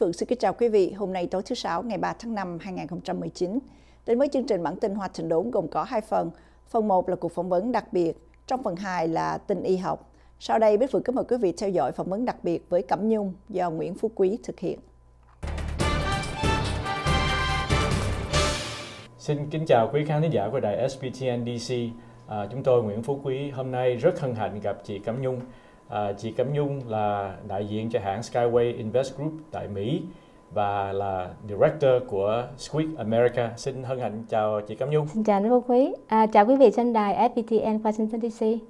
Phượng xin kính chào quý vị. Hôm nay tối thứ Sáu ngày 3 tháng 5 2019. Đến với chương trình bản tin Hoa Thịnh Đốn gồm có hai phần. Phần 1 là cuộc phỏng vấn đặc biệt, trong phần 2 là tin y học. Sau đây, Bích Phượng kính mời quý vị theo dõi phỏng vấn đặc biệt với Cẩm Nhung do Nguyễn Phú Quý thực hiện. Xin kính chào quý khán giả của đài SBTN DC. À, chúng tôi Nguyễn Phú Quý hôm nay rất hân hạnh gặp chị Cẩm Nhung À, chị Cẩm Nhung là đại diện cho hãng Skyway Invest Group tại Mỹ và là director của Squid America. Xin hân hạnh chào chị Cẩm Nhung. Xin chào cô Quý. À, chào quý vị trên đài FPTN Washington DC.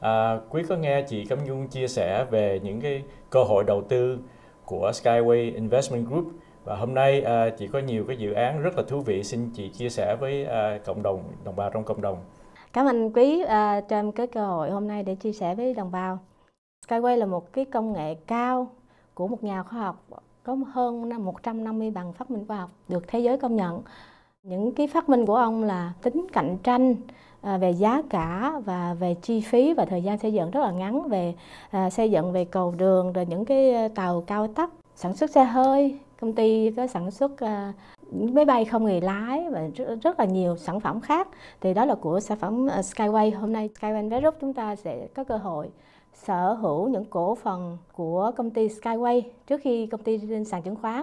À, quý có nghe chị Cẩm Nhung chia sẻ về những cái cơ hội đầu tư của Skyway Investment Group và hôm nay à, chị có nhiều cái dự án rất là thú vị xin chị chia sẻ với à, cộng đồng đồng bào trong cộng đồng. Cảm ơn quý à, cho em cái cơ hội hôm nay để chia sẻ với đồng bào. Skyway là một cái công nghệ cao của một nhà khoa học có hơn 150 bằng phát minh khoa học được thế giới công nhận. Những cái phát minh của ông là tính cạnh tranh à, về giá cả và về chi phí và thời gian xây dựng rất là ngắn về à, xây dựng về cầu đường rồi những cái à, tàu cao tốc sản xuất xe hơi công ty có sản xuất máy bay không người lái và rất là nhiều sản phẩm khác thì đó là của sản phẩm Skyway hôm nay Skyway Vé chúng ta sẽ có cơ hội sở hữu những cổ phần của công ty Skyway trước khi công ty lên sàn chứng khoán.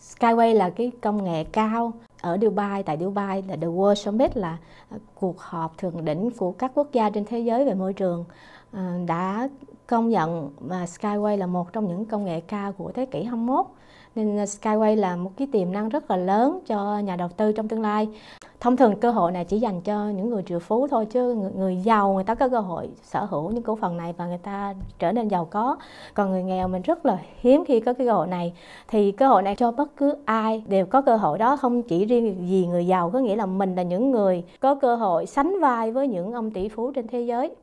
Skyway là cái công nghệ cao ở Dubai, tại Dubai là The World Summit là à, cuộc họp thượng đỉnh của các quốc gia trên thế giới về môi trường à, đã công nhận mà Skyway là một trong những công nghệ cao của thế kỷ 21 nên à, Skyway là một cái tiềm năng rất là lớn cho nhà đầu tư trong tương lai. Thông thường cơ hội này chỉ dành cho những người triệu phú thôi chứ người, giàu người ta có cơ hội sở hữu những cổ phần này và người ta trở nên giàu có. Còn người nghèo mình rất là hiếm khi có cái cơ hội này. Thì cơ hội này cho bất cứ ai đều có cơ hội đó không chỉ riêng gì người giàu có nghĩa là mình là những người có cơ hội sánh vai với những ông tỷ phú trên thế giới.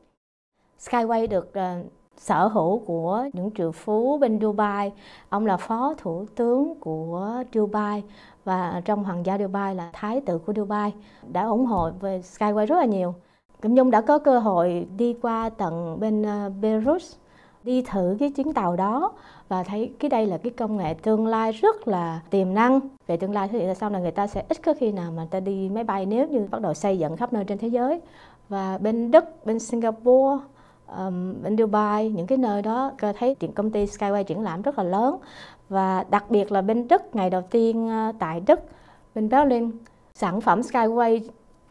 Skyway được à, sở hữu của những triệu phú bên Dubai. Ông là phó thủ tướng của Dubai và trong hoàng gia Dubai là thái tử của Dubai đã ủng hộ về Skyway rất là nhiều. Kim Dung đã có cơ hội đi qua tận bên ờ, Beirut đi thử cái chuyến tàu đó và thấy cái đây là cái công nghệ tương lai rất là tiềm năng về tương lai thì sau này người ta sẽ ít có khi nào mà người ta đi máy bay nếu như bắt đầu xây dựng khắp nơi trên thế giới và bên Đức, bên Singapore um, bên Dubai những cái nơi đó cơ thấy chuyện công ty Skyway triển lãm rất là lớn và đặc biệt là bên Đức ngày đầu tiên ờ, tại Đức bên Berlin sản phẩm Skyway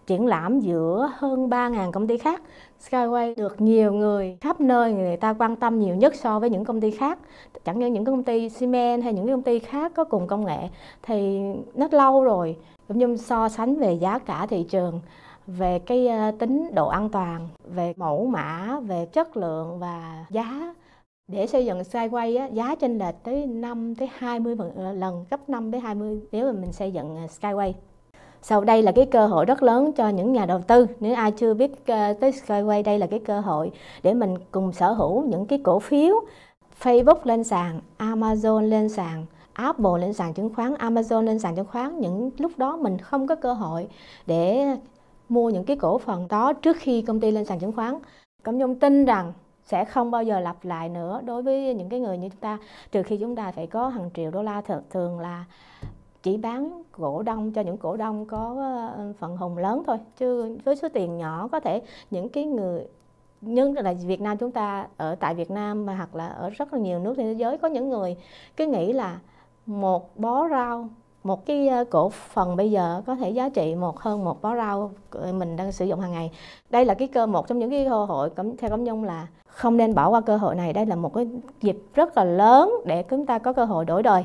triển lãm giữa hơn 3.000 công ty khác. Skyway được nhiều người khắp nơi người ta quan tâm nhiều nhất so với những công ty khác. Chẳng như những công ty xi men hay những công ty khác có cùng công nghệ thì nó lâu rồi. Cũng như so sánh về giá cả thị trường về cái tính độ an toàn, về mẫu mã, về chất lượng và giá. Để xây dựng skyway á, giá trên lệch tới 5 tới 20 ờ, lần, gấp 5 tới 20 nếu mà mình xây dựng ờ, skyway. Sau đây là cái cơ hội rất lớn cho những nhà đầu tư. Nếu ai chưa biết ờ, tới Skyway đây là cái cơ hội để mình cùng sở hữu những cái cổ phiếu Facebook lên sàn, Amazon lên sàn, Apple lên sàn chứng khoán, Amazon lên sàn chứng khoán. Những lúc đó mình không có cơ hội để mua những cái cổ phần đó trước khi công ty lên sàn chứng khoán cẩm nhung tin rằng sẽ không bao giờ lặp lại nữa đối với những cái người như chúng ta trừ khi chúng ta phải có hàng triệu đô la thường thường là chỉ bán cổ đông cho những cổ đông có ờ, phần hùng lớn thôi chứ với số tiền nhỏ có thể những cái người nhưng là Việt Nam chúng ta ở tại Việt Nam mà hoặc là ở rất là nhiều nước trên thế giới có những người cứ nghĩ là một bó rau một cái ờ, cổ phần bây giờ có thể giá trị một hơn một bó rau ờ, mình đang sử dụng hàng ngày đây là cái cơ một trong những cái cơ hội theo cẩm nhung là không nên bỏ qua cơ hội này đây là một cái dịp rất là lớn để chúng ta có cơ hội đổi đời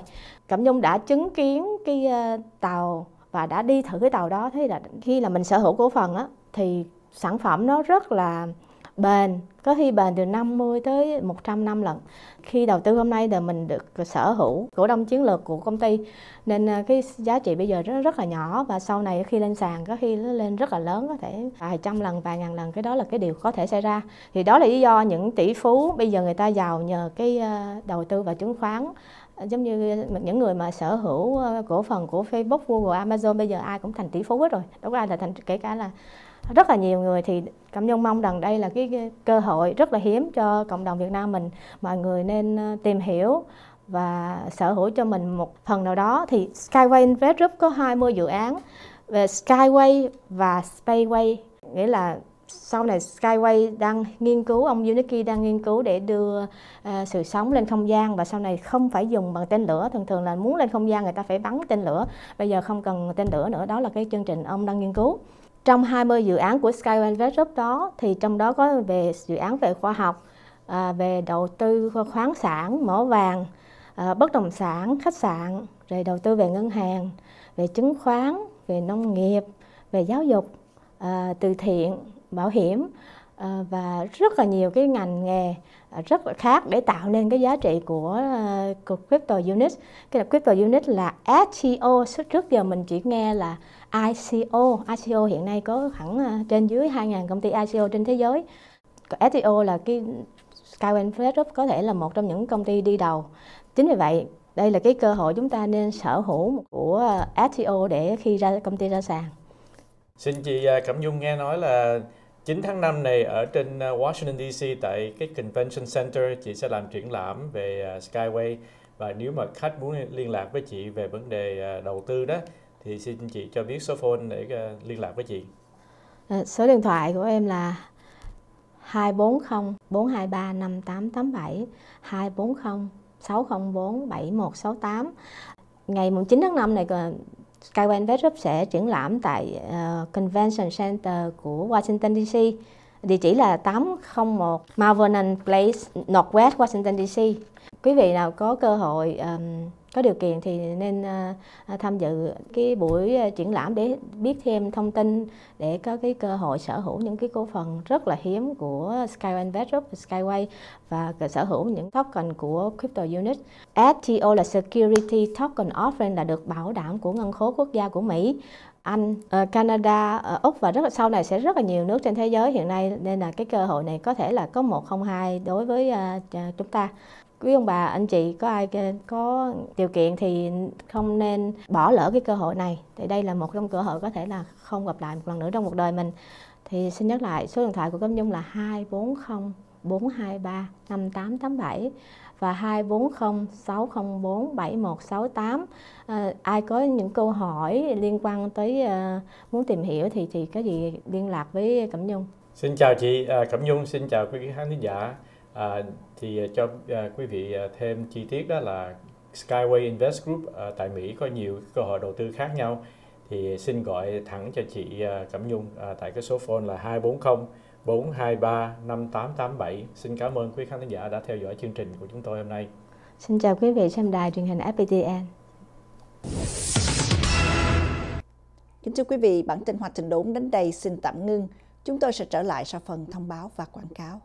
cẩm nhung đã chứng kiến cái ờ, tàu và đã đi thử cái tàu đó thế là khi là mình sở hữu cổ phần á thì sản phẩm nó rất là bền có khi bền từ 50 tới 100 năm lận khi đầu tư hôm nay thì mình được sở hữu cổ đông chiến lược của công ty nên à, cái giá trị bây giờ rất rất là nhỏ và sau này khi lên sàn có khi nó lên rất là lớn có thể vài trăm lần vài ngàn lần cái đó là cái điều có thể xảy ra thì đó là lý do những tỷ phú bây giờ người ta giàu nhờ cái à, đầu tư vào chứng khoán Ờ, giống như ờ, những người mà sở hữu ờ, cổ phần của Facebook, Google, Amazon bây giờ ai cũng thành tỷ phú hết rồi đâu có ai là thành kể cả là rất là nhiều người thì cảm nhân mong rằng đây là cái cơ hội rất là hiếm cho cộng đồng Việt Nam mình mọi người nên tìm hiểu và sở hữu cho mình một phần nào đó thì Skyway Invest Group có 20 dự án về Skyway và Spaceway nghĩa là sau này Skyway đang nghiên cứu ông Uniki đang nghiên cứu để đưa uh, sự sống lên không gian và sau này không phải dùng bằng tên lửa thường thường là muốn lên không gian người ta phải bắn tên lửa bây giờ không cần tên lửa nữa đó là cái chương trình ông đang nghiên cứu trong 20 dự án của Skyway Vestrup đó thì trong đó có về dự án về khoa học uh, về đầu tư khoáng sản mỏ vàng uh, bất động sản khách sạn rồi đầu tư về ngân hàng về chứng khoán về nông nghiệp về giáo dục À, từ thiện bảo hiểm ờ, và rất là nhiều cái ngành nghề ờ, rất là khác để tạo nên cái giá trị của, ờ, của crypto unit. Cái là crypto unit là ICO, trước giờ mình chỉ nghe là ICO, ICO hiện nay có khoảng trên dưới 2.000 công ty ICO trên thế giới. Còn ICO là cái Skyway Group có thể là một trong những công ty đi đầu. Chính vì vậy, đây là cái cơ hội chúng ta nên sở hữu của ICO để khi ra công ty ra sàn. Xin chị à, Cẩm Dung nghe nói là 9 tháng 5 này ở trên à, Washington DC tại cái Convention Center chị sẽ làm triển lãm về à, Skyway và nếu mà khách muốn liên lạc với chị về vấn đề đầu tư đó thì xin chị cho biết số phone để liên lạc với chị. số điện thoại của em là 240 423 5887 240 604 7168 ngày 9 tháng 5 này Skywan Vestrup sẽ triển lãm tại uh, Convention Center của Washington DC. Địa chỉ là 801 Malvernon Place, Northwest Washington DC quý vị nào có cơ hội um, có điều kiện thì nên uh, tham dự cái buổi ờ, triển lãm để biết thêm thông tin để có cái cơ hội sở hữu những cái cổ phần rất là hiếm của Skyway Vestrup Skyway và sở hữu những token của Crypto Unit. STO là Security Token Offering là được bảo đảm của Ngân khố Quốc gia của Mỹ anh, Canada, Úc và rất là sau này sẽ rất là nhiều nước trên thế giới hiện nay nên là cái cơ hội này có thể là có một không hai đối với chúng ta quý ông bà anh chị có ai có điều kiện thì không nên bỏ lỡ cái cơ hội này thì đây là một trong cơ hội có thể là không gặp lại một lần nữa trong cuộc đời mình thì xin nhắc lại số điện thoại của Cẩm Dung là 240 423 5887 và 240 604 7168. À, ai có những câu hỏi liên quan tới à, muốn tìm hiểu thì thì có gì liên lạc với Cẩm Nhung. Xin chào chị à, Cẩm Nhung, xin chào quý khán thính giả. À, thì à, cho à, quý vị à, thêm chi tiết đó là Skyway Invest Group à, tại Mỹ có nhiều cơ hội đầu tư khác nhau thì xin gọi thẳng cho chị à, Cẩm Nhung à, tại cái số phone là 240 423 5887. Xin cảm ơn quý khán giả đã theo dõi chương trình của chúng tôi hôm nay. Xin chào quý vị xem đài truyền hình FPTN. Kính thưa quý vị, bản tin hoạt trình đốn đến đây xin tạm ngưng. Chúng tôi sẽ trở lại sau phần thông báo và quảng cáo.